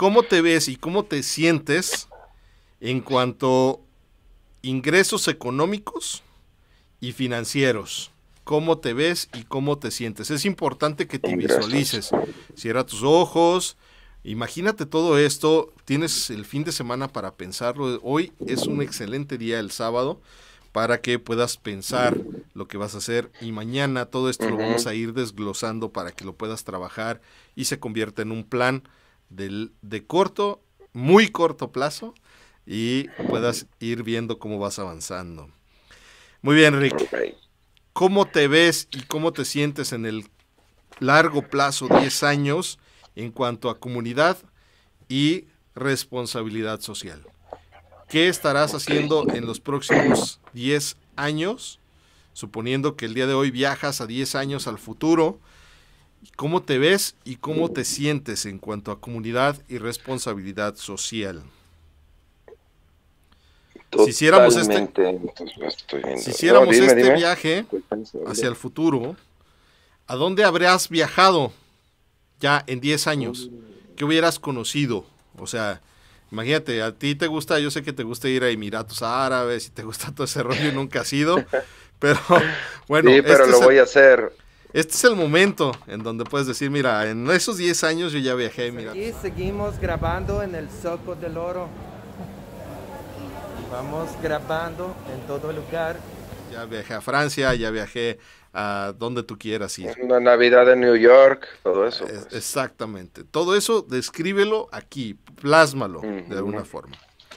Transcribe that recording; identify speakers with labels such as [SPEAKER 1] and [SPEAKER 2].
[SPEAKER 1] ¿Cómo te ves y cómo te sientes en cuanto ingresos económicos y financieros? ¿Cómo te ves y cómo te sientes? Es importante que te visualices. Cierra tus ojos. Imagínate todo esto. Tienes el fin de semana para pensarlo. Hoy es un excelente día, el sábado para que puedas pensar lo que vas a hacer y mañana todo esto lo vamos a ir desglosando para que lo puedas trabajar y se convierta en un plan de, corto, muy corto plazo y puedas ir viendo cómo vas avanzando. Muy bien, Rick. ¿Cómo te ves y cómo te sientes en el largo plazo, 10 años, en cuanto a comunidad y responsabilidad social? ¿Qué estarás haciendo en los próximos 10 años? Suponiendo que el día de hoy viajas a 10 años al futuro, cómo te ves y cómo te sientes en cuanto a comunidad y responsabilidad social. Si hiciéramos este, este viaje hacia el futuro, ¿a dónde habrías viajado ya en 10 años? ¿Qué hubieras conocido? O sea, imagínate, a ti te gusta, yo sé que te gusta ir a Emiratos Árabes y te gusta todo ese rollo y nunca has ido, pero bueno. Sí, pero este lo voy a hacer este es el momento en donde puedes decir, mira, en esos 10 años yo ya viajé, pues mira. Y seguimos grabando en el Soco del Oro. Vamos grabando en todo lugar. Ya viajé a Francia, ya viajé a donde tú quieras ir. Una Navidad en New York, todo eso. Pues. Exactamente. Todo eso, descríbelo aquí, plásmalo de alguna forma.